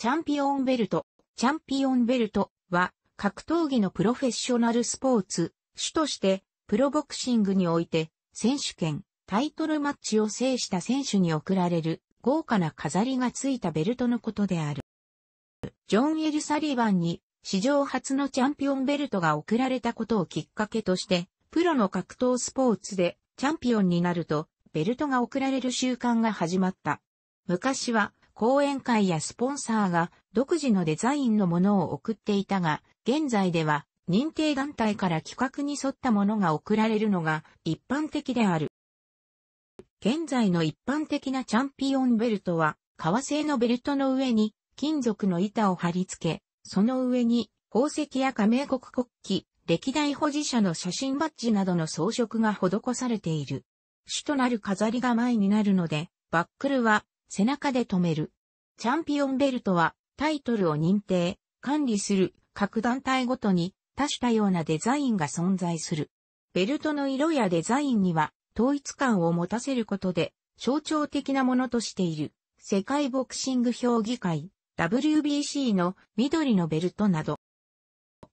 チャンピオンベルト。チャンピオンベルトは格闘技のプロフェッショナルスポーツ、主としてプロボクシングにおいて選手権、タイトルマッチを制した選手に贈られる豪華な飾りがついたベルトのことである。ジョン・エル・サリバンに史上初のチャンピオンベルトが贈られたことをきっかけとして、プロの格闘スポーツでチャンピオンになるとベルトが贈られる習慣が始まった。昔は講演会やスポンサーが独自のデザインのものを送っていたが、現在では認定団体から企画に沿ったものが送られるのが一般的である。現在の一般的なチャンピオンベルトは、革製のベルトの上に金属の板を貼り付け、その上に宝石や加盟国国旗、歴代保持者の写真バッジなどの装飾が施されている。主となる飾りが前になるので、バックルは背中で止める。チャンピオンベルトはタイトルを認定、管理する各団体ごとに多種多様なデザインが存在する。ベルトの色やデザインには統一感を持たせることで象徴的なものとしている世界ボクシング評議会 WBC の緑のベルトなど。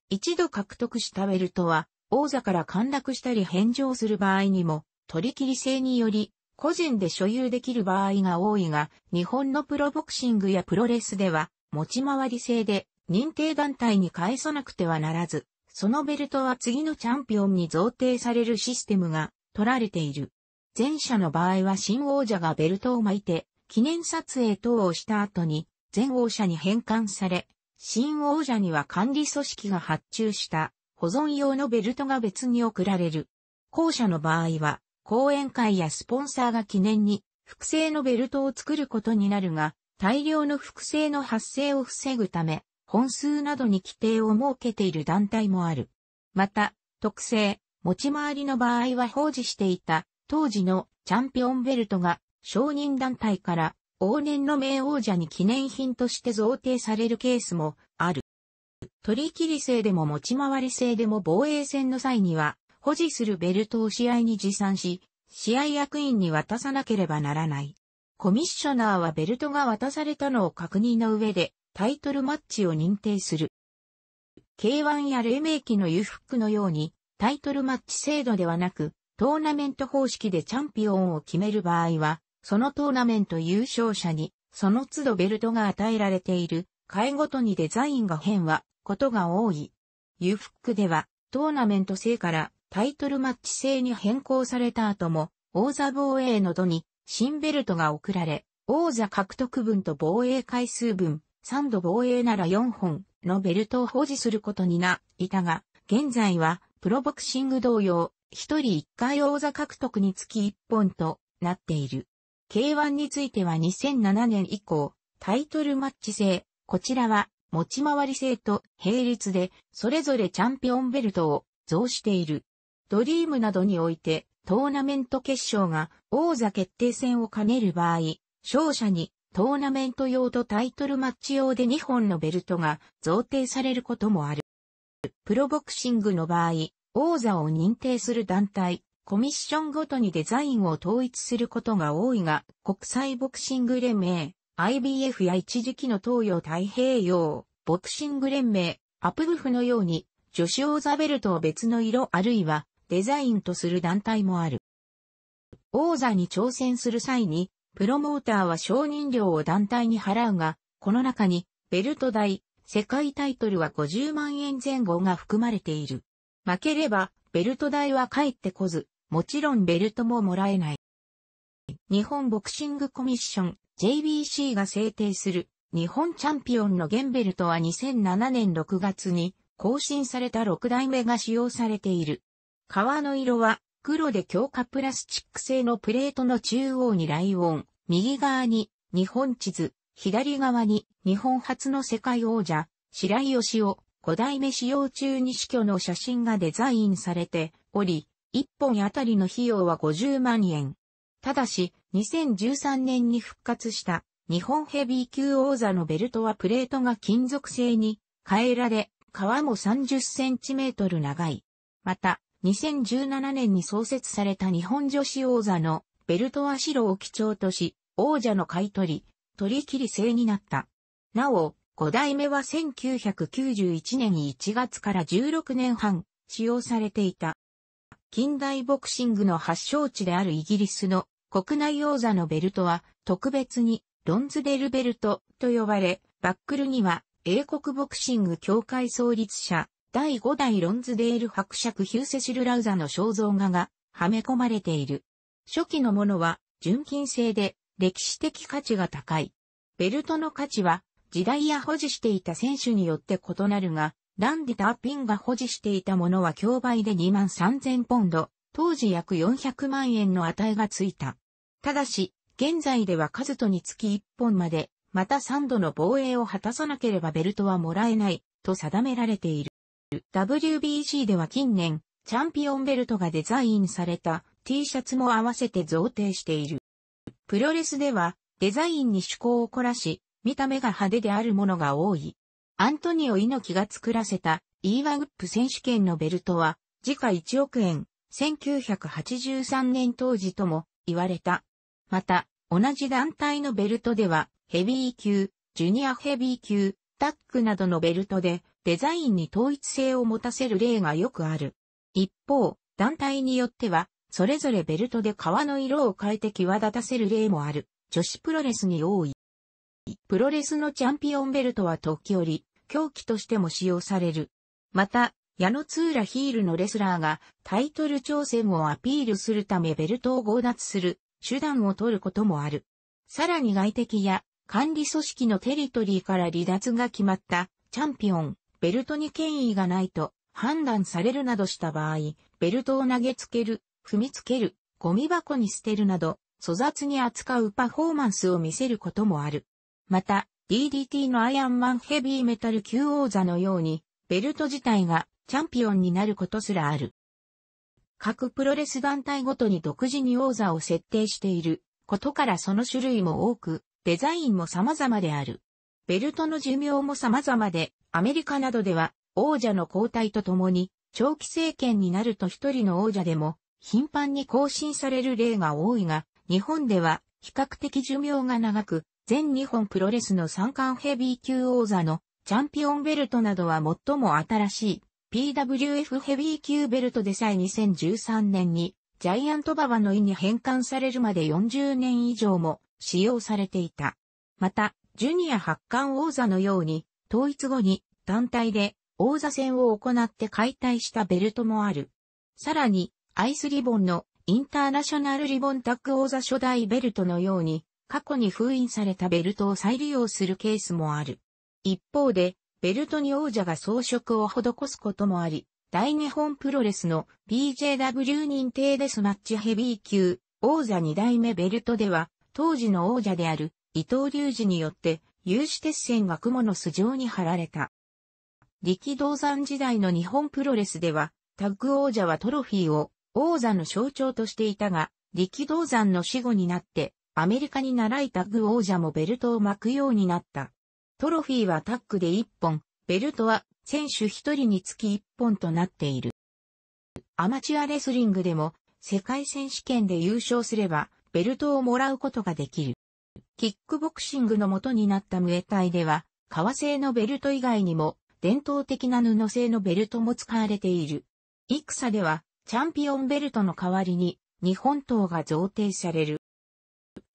一度獲得したベルトは王座から陥落したり返上する場合にも取り切り制により個人で所有できる場合が多いが、日本のプロボクシングやプロレスでは、持ち回り制で認定団体に返さなくてはならず、そのベルトは次のチャンピオンに贈呈されるシステムが取られている。前者の場合は新王者がベルトを巻いて、記念撮影等をした後に、前王者に返還され、新王者には管理組織が発注した保存用のベルトが別に送られる。後者の場合は、講演会やスポンサーが記念に複製のベルトを作ることになるが、大量の複製の発生を防ぐため、本数などに規定を設けている団体もある。また、特性、持ち回りの場合は保持していた、当時のチャンピオンベルトが、承認団体から往年の名王者に記念品として贈呈されるケースもある。取り切り制でも持ち回り制でも防衛戦の際には、保持するベルトを試合に持参し、試合役員に渡さなければならない。コミッショナーはベルトが渡されたのを確認の上で、タイトルマッチを認定する。K1 や黎明期のユフックのように、タイトルマッチ制度ではなく、トーナメント方式でチャンピオンを決める場合は、そのトーナメント優勝者に、その都度ベルトが与えられている、会ごとにデザインが変は、ことが多い。ユフックでは、トーナメント制からタイトルマッチ制に変更された後も、王座防衛の度に、新ベルトが贈られ、王座獲得分と防衛回数分、3度防衛なら4本のベルトを保持することにな、いたが、現在は、プロボクシング同様、一人一回王座獲得につき一本となっている。K1 については2007年以降、タイトルマッチ制、こちらは持ち回り制と並立で、それぞれチャンピオンベルトを増している。ドリームなどにおいて、トーナメント決勝が王座決定戦を兼ねる場合、勝者にトーナメント用とタイトルマッチ用で2本のベルトが贈呈されることもある。プロボクシングの場合、王座を認定する団体、コミッションごとにデザインを統一することが多いが、国際ボクシング連盟、IBF や一時期の東洋太平洋、ボクシング連盟、アプグフのように、女子王座ベルトを別の色あるいはデザインとする団体もある。王座に挑戦する際に、プロモーターは承認料を団体に払うが、この中に、ベルト代、世界タイトルは50万円前後が含まれている。負ければ、ベルト代は返ってこず、もちろんベルトももらえない。日本ボクシングコミッション JBC が制定する日本チャンピオンのゲンベルトは2007年6月に更新された6代目が使用されている。革の色は黒で強化プラスチック製のプレートの中央にライオン、右側に日本地図、左側に日本初の世界王者、白井義雄、5代目使用中に死去の写真がデザインされており、1本あたりの費用は50万円。ただし、2013年に復活した日本ヘビー級王座のベルトはプレートが金属製に変えられ、川も30センチメートル長い。また、2017年に創設された日本女子王座のベルトは白を基調とし、王者の買い取、り、取り切り制になった。なお、5代目は1991年1月から16年半使用されていた。近代ボクシングの発祥地であるイギリスの国内王座のベルトは特別にロンズデルベルトと呼ばれ、バックルには英国ボクシング協会創立者第5代ロンズデール伯爵ヒューセシル・ラウザの肖像画がはめ込まれている。初期のものは純金製で歴史的価値が高い。ベルトの価値は時代や保持していた選手によって異なるが、ランディ・ターピンが保持していたものは競売で2万3000ポンド、当時約400万円の値がついた。ただし、現在ではカズトにつき1本まで、また3度の防衛を果たさなければベルトはもらえない、と定められている。WBC では近年、チャンピオンベルトがデザインされた T シャツも合わせて贈呈している。プロレスでは、デザインに趣向を凝らし、見た目が派手であるものが多い。アントニオ猪木が作らせた e ワグップ選手権のベルトは、時価1億円、1983年当時とも言われた。また、同じ団体のベルトでは、ヘビー級、ジュニアヘビー級、タックなどのベルトで、デザインに統一性を持たせる例がよくある。一方、団体によっては、それぞれベルトで革の色を変えて際立たせる例もある。女子プロレスに多い。プロレスのチャンピオンベルトは時折、狂気としても使用される。また、矢野通らヒールのレスラーがタイトル挑戦をアピールするためベルトを強奪する手段を取ることもある。さらに外敵や管理組織のテリトリーから離脱が決まったチャンピオン、ベルトに権威がないと判断されるなどした場合、ベルトを投げつける、踏みつける、ゴミ箱に捨てるなど、粗雑に扱うパフォーマンスを見せることもある。また、DDT のアイアンマンヘビーメタル級王座のように、ベルト自体がチャンピオンになることすらある。各プロレス団体ごとに独自に王座を設定していることからその種類も多く、デザインも様々である。ベルトの寿命も様々で、アメリカなどでは王者の交代とともに、長期政権になると一人の王者でも頻繁に更新される例が多いが、日本では比較的寿命が長く、全日本プロレスの三冠ヘビー級王座のチャンピオンベルトなどは最も新しい PWF ヘビー級ベルトでさえ2013年にジャイアントババの意に変換されるまで40年以上も使用されていた。また、ジュニア発汗王座のように、統一後に団体で王座戦を行って解体したベルトもある。さらに、アイスリボンのインターナショナルリボンタック王座初代ベルトのように、過去に封印されたベルトを再利用するケースもある。一方で、ベルトに王者が装飾を施すこともあり、大日本プロレスの BJW 認定デスマッチヘビー級王座2代目ベルトでは、当時の王者である伊藤隆二によって有刺鉄線が雲の巣状に貼られた。力道山時代の日本プロレスでは、タッグ王者はトロフィーを王座の象徴としていたが、力道山の死後になって、アメリカに習いタッグ王者もベルトを巻くようになった。トロフィーはタッグで1本、ベルトは選手1人につき1本となっている。アマチュアレスリングでも世界選手権で優勝すればベルトをもらうことができる。キックボクシングの元になったムエタイでは、革製のベルト以外にも、伝統的な布製のベルトも使われている。戦では、チャンピオンベルトの代わりに、日本刀が贈呈される。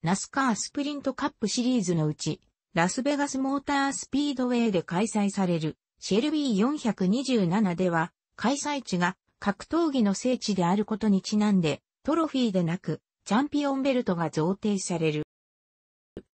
ナスカースプリントカップシリーズのうち、ラスベガスモータースピードウェイで開催される、シェルビー427では、開催地が格闘技の聖地であることにちなんで、トロフィーでなく、チャンピオンベルトが贈呈される。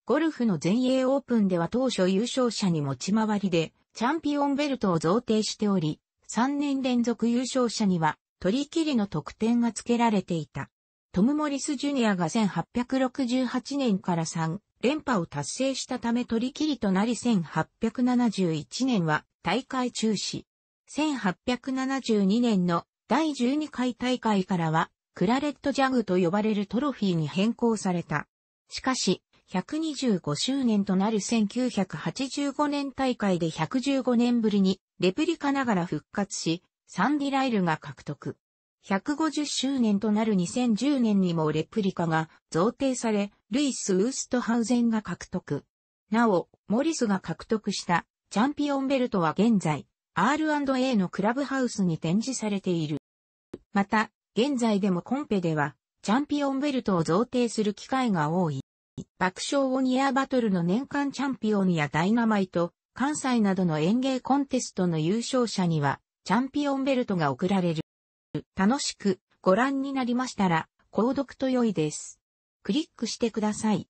ゴルフの全英オープンでは当初優勝者に持ち回りで、チャンピオンベルトを贈呈しており、3年連続優勝者には、取り切りの得点が付けられていた。トム・モリス・ジュニアが1868年から3連覇を達成したため取り切りとなり1871年は大会中止。1872年の第12回大会からはクラレットジャグと呼ばれるトロフィーに変更された。しかし、125周年となる1985年大会で115年ぶりにレプリカながら復活し、サンディライルが獲得。150周年となる2010年にもレプリカが贈呈され、ルイス・ウーストハウゼンが獲得。なお、モリスが獲得したチャンピオンベルトは現在、R&A のクラブハウスに展示されている。また、現在でもコンペでは、チャンピオンベルトを贈呈する機会が多い。爆笑オニエアバトルの年間チャンピオンやダイナマイト、関西などの演芸コンテストの優勝者には、チャンピオンベルトが贈られる。楽しくご覧になりましたら、購読と良いです。クリックしてください。